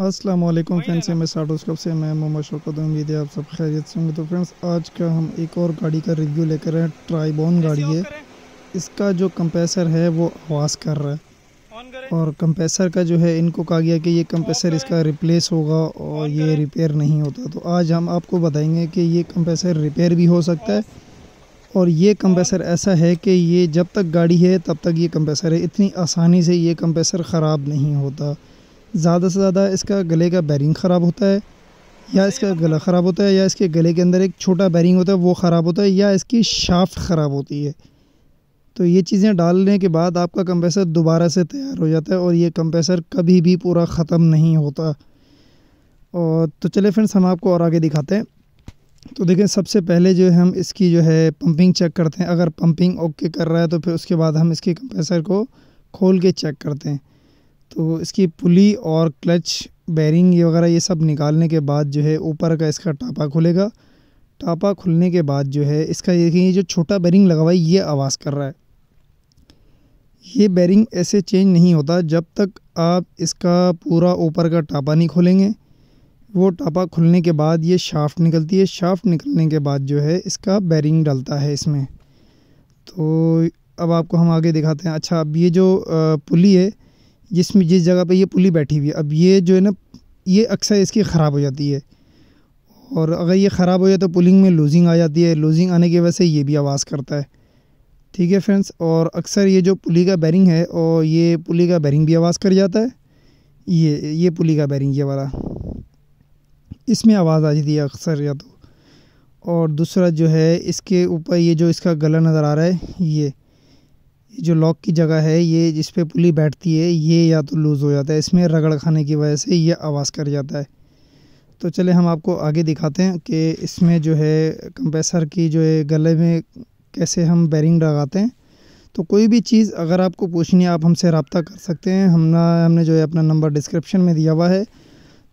अस्सलाम वालेकुम फ्रेंड्स मैं साडोस से मैं मोहम्मद शौकत उम्मीद है आप सब खैरियत से होंगे तो फ्रेंड्स आज का हम एक और गाड़ी का रिव्यू लेकर हैं ट्राईबोन गाड़ी है इसका जो कंप्रेसर है वो आवाज़ कर रहा है और कंप्रेसर का जो है इनको कहा गया कि ये कंप्रेसर इसका रिप्लेस होगा और ये रिपेयर नहीं होता तो आज हम आपको बताएंगे कि ये कंप्रेसर रिपेयर भी हो सकता है और ये कंप्रेसर ऐसा है कि ये जब तक गाड़ी है तब तक ये कंप्रेसर है इतनी आसानी से ये कंप्रेसर ख़राब नहीं होता ज़्यादा से ज़्यादा इसका गले का बैरिंग ख़राब होता है या इसका गला ख़राब होता है या इसके गले के अंदर एक छोटा बैरिंग होता है वो ख़राब होता है या इसकी शाफ्ट ख़राब होती है तो ये चीज़ें डालने के बाद आपका कंप्रेसर दोबारा से तैयार हो जाता है और ये कंप्रेसर कभी भी पूरा ख़त्म नहीं होता और तो चले फ्रेंड्स हम आपको और आगे दिखाते हैं तो देखें सबसे पहले जो है हम इसकी जो है पंपिंग चेक करते हैं अगर पंपिंग ओके कर रहा है तो फिर उसके बाद हम इसके कंप्रेसर को खोल के चेक करते हैं तो इसकी पुली और क्लच बैरिंग ये वगैरह ये सब निकालने के बाद जो है ऊपर का इसका टापा खुलेगा टापा खुलने के बाद जो है इसका देखिए ये, जो छोटा बैरिंग लगा हुआ है ये आवाज़ कर रहा है ये बैरिंग ऐसे चेंज नहीं होता जब तक आप इसका पूरा ऊपर का टापा नहीं खोलेंगे वो टापा खुलने के बाद ये शाफ्ट निकलती है शाफ्ट निकलने के बाद जो है इसका बैरिंग डलता है इसमें तो अब आपको हम आगे दिखाते हैं अच्छा अब ये जो पुली है जिसमें जिस जगह पे ये पुली बैठी हुई है अब ये जो है ना ये अक्सर इसकी ख़राब हो जाती है और अगर ये ख़राब हो जाए तो पुलिंग में लूजिंग आ जाती है लूजिंग आने की वजह से ये भी आवाज़ करता है ठीक है फ्रेंड्स और अक्सर ये जो पुली का बैरिंग है और ये पुली का बैरिंग भी आवाज़ कर जाता है ये ये पुली का बैरिंग ये वाला इसमें आवाज़ आ जाती है अक्सर या तो और दूसरा जो है इसके ऊपर ये जो इसका गला नज़र आ रहा है ये जो लॉक की जगह है ये जिस पे पुली बैठती है ये या तो लूज़ हो जाता है इसमें रगड़ खाने की वजह से ये आवाज़ कर जाता है तो चले हम आपको आगे दिखाते हैं कि इसमें जो है कंप्रेसर की जो है गले में कैसे हम बैरिंग लगाते हैं तो कोई भी चीज़ अगर आपको पूछनी है आप हमसे रबता कर सकते हैं हमने हमने जो है अपना नंबर डिस्क्रिप्शन में दिया हुआ है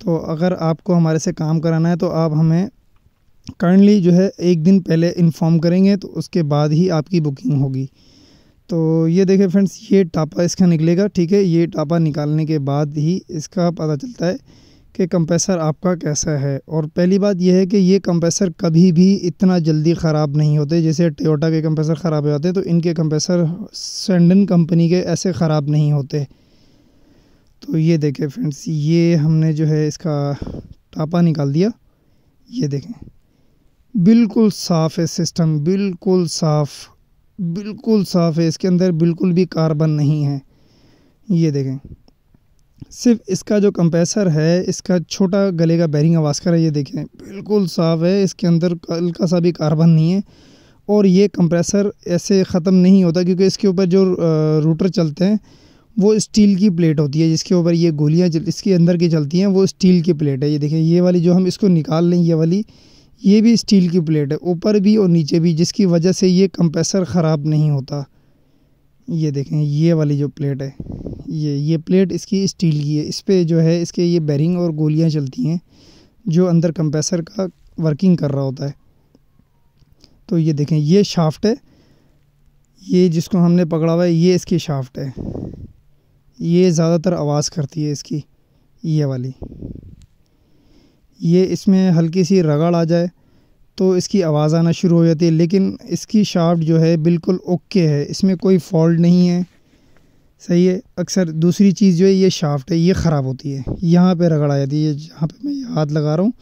तो अगर आपको हमारे से काम कराना है तो आप हमें काइंडली जो है एक दिन पहले इन्फॉर्म करेंगे तो उसके बाद ही आपकी बुकिंग होगी तो ये देखें फ्रेंड्स ये टापा इसका निकलेगा ठीक है ये टापा निकालने के बाद ही इसका पता चलता है कि कंप्रेसर आपका कैसा है और पहली बात यह है कि ये कंप्रेसर कभी भी इतना जल्दी ख़राब नहीं होते जैसे टोटा के कंप्रेसर ख़राब हो जाते हैं तो इनके कंप्रेसर सेंडन कंपनी के ऐसे ख़राब नहीं होते तो ये देखें फ्रेंड्स ये हमने जो है इसका टापा निकाल दिया ये देखें बिल्कुल साफ़ है सिस्टम बिल्कुल साफ़ बिल्कुल साफ़ है इसके अंदर बिल्कुल भी कार्बन नहीं है ये देखें सिर्फ इसका जो कंप्रेसर है इसका छोटा गले का बैरिंग आवाज़ का है ये देखें बिल्कुल साफ़ है इसके अंदर हल्का सा भी कार्बन नहीं है और ये कंप्रेसर ऐसे ख़त्म नहीं होता क्योंकि इसके ऊपर जो रूटर चलते हैं वो स्टील की प्लेट होती है जिसके ऊपर ये गोलियाँ इसके अंदर की चलती हैं वो स्टील की प्लेट है ये देखें ये वाली जो हम इसको निकाल लें ये वाली ये भी स्टील की प्लेट है ऊपर भी और नीचे भी जिसकी वजह से ये कंप्रेसर ख़राब नहीं होता ये देखें ये वाली जो प्लेट है ये ये प्लेट इसकी स्टील की है इस पर जो है इसके ये बैरिंग और गोलियाँ चलती हैं जो अंदर कंप्रेसर का वर्किंग कर रहा होता है तो ये देखें ये शाफ्ट है ये जिसको हमने पकड़ा हुआ है ये इसकी शाफ्ट है ये ज़्यादातर आवाज़ करती है इसकी ये वाली ये इसमें हल्की सी रगड़ आ जाए तो इसकी आवाज़ आना शुरू हो जाती है लेकिन इसकी शाफ्ट जो है बिल्कुल ओके है इसमें कोई फॉल्ट नहीं है सही है अक्सर दूसरी चीज़ जो है ये शाफ्ट है ये ख़राब होती है यहाँ पे रगड़ आ जाती है जहाँ पे मैं हाथ लगा रहा हूँ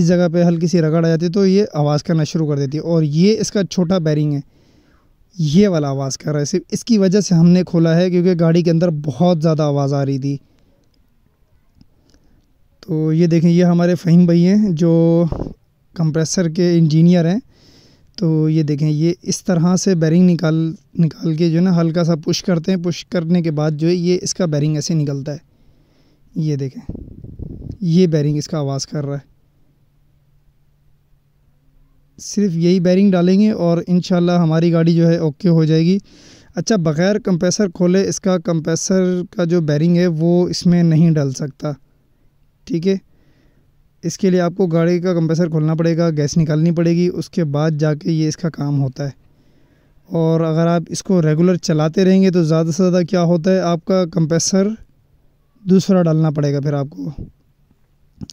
इस जगह पे हल्की सी रगड़ आ जाती है तो ये आवाज़ करना शुरू कर देती है और ये इसका छोटा बैरिंग है ये वाला आवाज़ कर रहा है सिर्फ इसकी वजह से हमने खोला है क्योंकि गाड़ी के अंदर बहुत ज़्यादा आवाज़ आ रही थी तो ये देखें ये हमारे फ़हीम भाई हैं जो कंप्रेसर के इंजीनियर हैं तो ये देखें ये इस तरह से बैरिंग निकाल निकाल के जो है ना हल्का सा पुश करते हैं पुश करने के बाद जो है ये इसका बैरिंग ऐसे निकलता है ये देखें ये बैरिंग इसका आवाज़ कर रहा है सिर्फ यही बैरिंग डालेंगे और इन हमारी गाड़ी जो है ओके हो जाएगी अच्छा बग़ैर कंप्रेसर खोले इसका कंप्रेसर का जो बैरिंग है वो इसमें नहीं डल सकता ठीक है इसके लिए आपको गाड़ी का कंप्रेसर खोलना पड़ेगा गैस निकालनी पड़ेगी उसके बाद जाके ये इसका काम होता है और अगर आप इसको रेगुलर चलाते रहेंगे तो ज़्यादा से ज़्यादा क्या होता है आपका कंप्रेसर दूसरा डालना पड़ेगा फिर आपको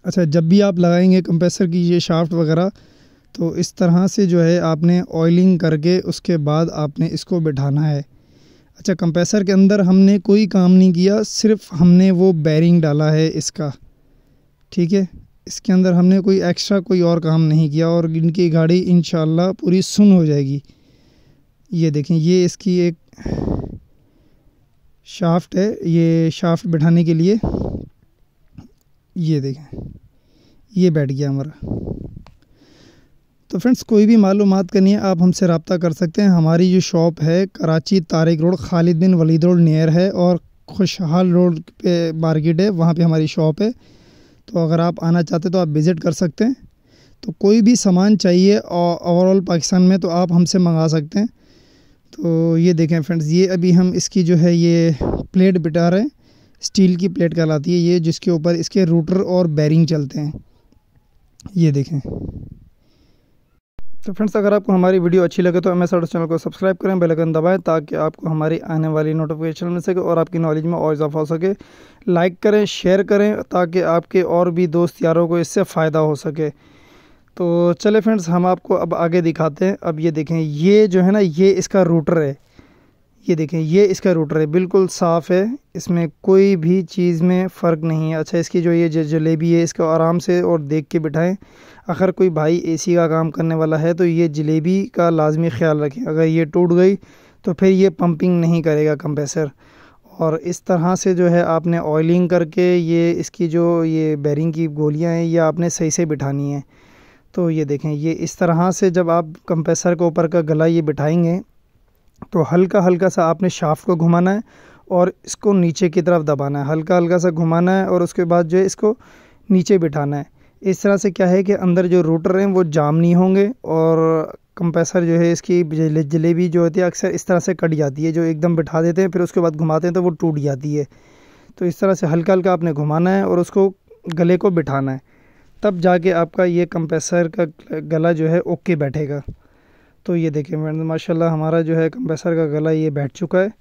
अच्छा जब भी आप लगाएंगे कंप्रेसर की ये शाफ्ट वगैरह तो इस तरह से जो है आपने ऑयलिंग करके उसके बाद आपने इसको बिठाना है अच्छा कंप्रेसर के अंदर हमने कोई काम नहीं किया सिर्फ हमने वो बैरिंग डाला है इसका ठीक है इसके अंदर हमने कोई एक्स्ट्रा कोई और काम नहीं किया और इनकी गाड़ी इन पूरी सुन हो जाएगी ये देखें ये इसकी एक शाफ्ट है ये शाफ्ट बैठाने के लिए ये देखें ये बैठ गया हमारा तो फ्रेंड्स कोई भी मालूम करनी है आप हमसे रबता कर सकते हैं हमारी जो शॉप है Karachi Tariq road Khalid bin Walid road near है और खुशहाल रोड पे मार्केट है वहाँ पे हमारी शॉप है तो अगर आप आना चाहते तो आप विज़िट कर सकते हैं तो कोई भी सामान चाहिए ओवरऑल पाकिस्तान में तो आप हमसे मंगा सकते हैं तो ये देखें फ्रेंड्स ये अभी हम इसकी जो है ये प्लेट बिटा रहे हैं स्टील की प्लेट कहलाती है ये जिसके ऊपर इसके रूटर और बैरिंग चलते हैं ये देखें तो फ्रेंड्स अगर आपको हमारी वीडियो अच्छी लगे तो हमें साढ़े चैनल को सब्सक्राइब करें बेल आइकन दबाएं ताकि आपको हमारी आने वाली नोटिफिकेशन मिल सके और आपकी नॉलेज में और इजाफा हो सके लाइक करें शेयर करें ताकि आपके और भी दोस्त यारों को इससे फ़ायदा हो सके तो चले फ्रेंड्स हम आपको अब आगे दिखाते हैं अब ये देखें ये जो है ना ये इसका रूटर है ये देखें ये इसका रूटर है बिल्कुल साफ़ है इसमें कोई भी चीज़ में फ़र्क नहीं है अच्छा इसकी जो ये जलेबी है इसको आराम से और देख के बिठाएं अगर कोई भाई एसी का काम करने वाला है तो ये जलेबी का लाजमी ख्याल रखें अगर ये टूट गई तो फिर ये पंपिंग नहीं करेगा कंप्रेसर और इस तरह से जो है आपने ऑयलिंग करके ये इसकी जो ये बैरिंग की गोलियाँ हैं ये आपने सही से बिठानी है तो ये देखें ये इस तरह से जब आप कंप्रेसर के ऊपर का गला ये बिठाएंगे तो हल्का हल्का सा आपने शाफ्ट को घुमाना है और इसको नीचे की तरफ दबाना है हल्का हल्का सा घुमाना है और उसके बाद जो है इसको नीचे बिठाना है इस तरह से क्या है कि अंदर जो रोटर हैं वो जाम नहीं होंगे और कंप्रेसर जो है इसकी जलेबी जो होती है अक्सर इस तरह से कट जाती है जो एकदम बिठा देते हैं फिर उसके बाद घुमाते हैं तो वो टूट जाती है तो इस तरह से हल्का हल्का आपने घुमाना है और उसको गले को बिठाना है तब जाके आपका ये कंप्रेसर का गला जो है ओके बैठेगा तो ये देखें मैडम माशाल्लाह हमारा जो है कंप्रेसर का गला ये बैठ चुका है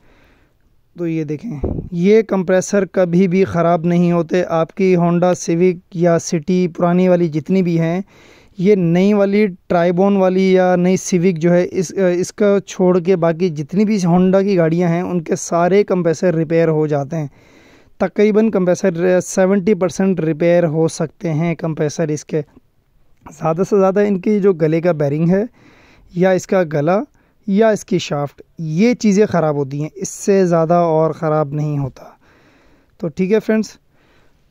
तो ये देखें ये कंप्रेसर कभी भी ख़राब नहीं होते आपकी होंडा सिविक या सिटी पुरानी वाली जितनी भी हैं ये नई वाली ट्राइबोन वाली या नई सिविक जो है इस इसका छोड़ के बाकी जितनी भी होंडा की गाड़ियां हैं उनके सारे कंप्रेसर रिपेयर हो जाते हैं तकरीबन कंप्रेसर सेवेंटी परसेंट रिपेयर हो सकते हैं कंप्रेसर इसके ज़्यादा से ज़्यादा इनकी जो गले का बैरिंग है या इसका गला या इसकी शाफ्ट ये चीज़ें ख़राब होती हैं इससे ज़्यादा और ख़राब नहीं होता तो ठीक है फ्रेंड्स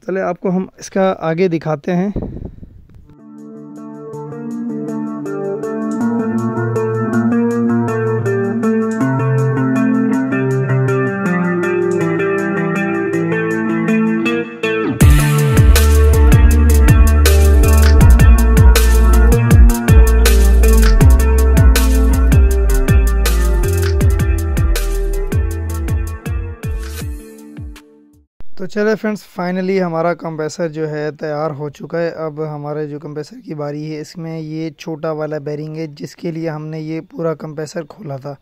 चले आपको हम इसका आगे दिखाते हैं चले फ्रेंड्स फाइनली हमारा कंप्रेसर जो है तैयार हो चुका है अब हमारे जो कंप्रेसर की बारी है इसमें ये छोटा वाला बैरिंग है जिसके लिए हमने ये पूरा कंप्रेसर खोला था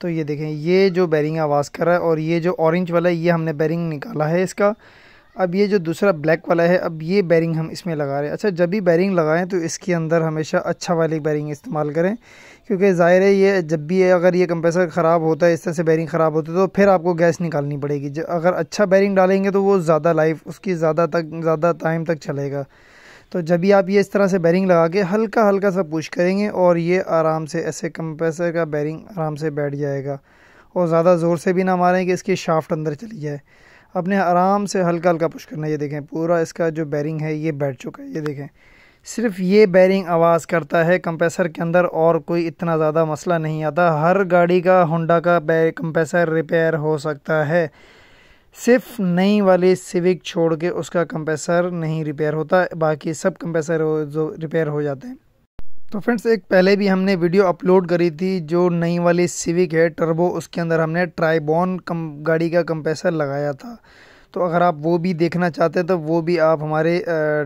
तो ये देखें ये जो बैरिंग आवाज़ कर रहा है और ये जो ऑरेंज वाला है ये हमने बैरिंग निकाला है इसका अब ये जो दूसरा ब्लैक वाला है अब ये बैरिंग हम इसमें लगा रहे हैं अच्छा जब भी बैरिंग लगाएं तो इसके अंदर हमेशा अच्छा वाली बैरिंग इस्तेमाल करें क्योंकि ज़ाहिर है ये जब भी अगर ये कंप्रेसर ख़राब होता है इस तरह से बैरिंग ख़राब होती है तो फिर आपको गैस निकालनी पड़ेगी जब अगर अच्छा बैरिंग डालेंगे तो वो ज़्यादा लाइफ उसकी ज़्यादा तक ज़्यादा टाइम तक चलेगा तो जब भी आप ये इस तरह से बैरिंग लगा के हल्का हल्का सा पुश करेंगे और ये आराम से ऐसे कंप्रेसर का बैरिंग आराम से बैठ जाएगा और ज़्यादा ज़ोर से भी ना मारें कि इसकी शाफ्ट अंदर चली जाए अपने आराम से हल्का हल्का पुश करना ये देखें पूरा इसका जो बैरिंग है ये बैठ चुका है ये देखें सिर्फ ये बैरिंग आवाज़ करता है कंप्रेसर के अंदर और कोई इतना ज़्यादा मसला नहीं आता हर गाड़ी का होंडा का कंप्रेसर रिपेयर हो सकता है सिर्फ नई वाली सिविक छोड़ के उसका कंप्रेसर नहीं रिपेयर होता बाकी सब कंप्रेसर जो रिपेयर हो जाते हैं तो फ्रेंड्स एक पहले भी हमने वीडियो अपलोड करी थी जो नई वाली सिविक है टर्बो उसके अंदर हमने ट्राईबॉन कम गाड़ी का कंप्रेसर लगाया था तो अगर आप वो भी देखना चाहते हैं तो वो भी आप हमारे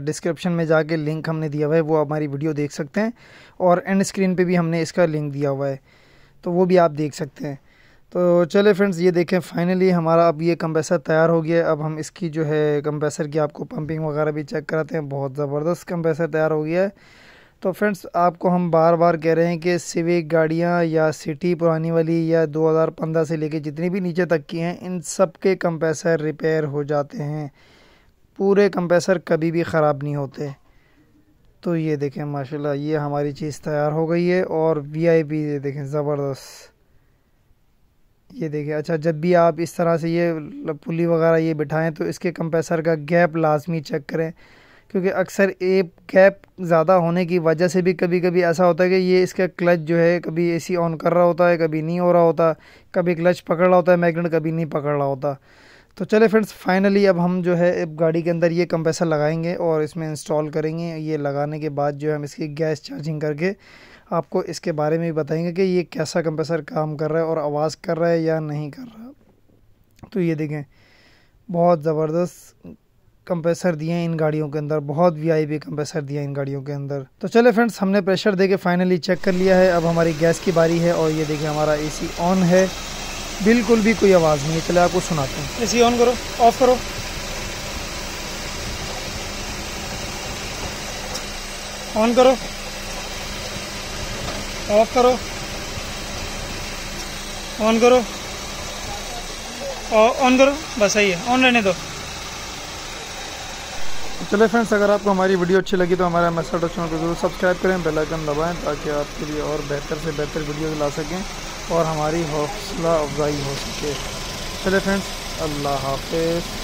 डिस्क्रिप्शन में जाके लिंक हमने दिया हुआ है वो हमारी वीडियो देख सकते हैं और एंड स्क्रीन पे भी हमने इसका लिंक दिया हुआ है तो वो भी आप देख सकते हैं तो चले फ्रेंड्स ये देखें फाइनली हमारा अब ये कंप्रेसर तैयार हो गया अब हम इसकी जो है कंप्रेसर की आपको पंपिंग वगैरह भी चेक कराते हैं बहुत ज़बरदस्त कंप्रेसर तैयार हो गया है तो फ्रेंड्स आपको हम बार बार कह रहे हैं कि सिविक गाड़ियाँ या सिटी पुरानी वाली या 2015 से लेके जितनी भी नीचे तक की हैं इन सब के कंप्रेसर रिपेयर हो जाते हैं पूरे कंप्रेसर कभी भी ख़राब नहीं होते तो ये देखें माशाल्लाह ये हमारी चीज़ तैयार हो गई है और वीआईपी ये देखें ज़बरदस्त ये देखें अच्छा जब भी आप इस तरह से ये पुली वगैरह ये बिठाएँ तो इसके कंप्रेसर का गैप लाजमी चेक करें क्योंकि अक्सर ए गैप ज़्यादा होने की वजह से भी कभी कभी ऐसा होता है कि ये इसका क्लच जो है कभी एसी ऑन कर रहा होता है कभी नहीं हो रहा होता कभी क्लच पकड़ रहा होता है मैगनेट कभी नहीं पकड़ रहा होता तो चले फ्रेंड्स फाइनली अब हम जो है अब गाड़ी के अंदर ये कंप्रेसर लगाएंगे और इसमें इंस्टॉल करेंगे ये लगाने के बाद जो है हम इसकी गैस चार्जिंग करके आपको इसके बारे में भी बताएंगे कि ये कैसा कंप्रेसर काम कर रहा है और आवाज़ कर रहा है या नहीं कर रहा तो ये देखें बहुत ज़बरदस्त कंप्रेसर दिए हैं इन गाड़ियों के अंदर बहुत वी वीआईपी कंप्रेसर दिए हैं इन गाड़ियों के अंदर तो चले फ्रेंड्स हमने प्रेशर दे के फाइनली चेक कर लिया है अब हमारी गैस की बारी है और ये देखिए हमारा एसी ऑन है बिल्कुल भी कोई आवाज़ नहीं है चले आपको सुनाते हैं एसी ऑन करो ऑफ करो ऑन करो ऑफ करो ऑन करो ऑन करो बस सही है ऑन रहने दो चलिए फ्रेंड्स अगर आपको हमारी वीडियो अच्छी लगी तो हमारे मसल चैनल को जरूर सब्सक्राइब करें बेल आइकन दबाएं ताकि आपके लिए और बेहतर से बेहतर वीडियो ला सकें और हमारी हौसला अफजाई हो सके चले फ्रेंड्स अल्लाह हाफिज़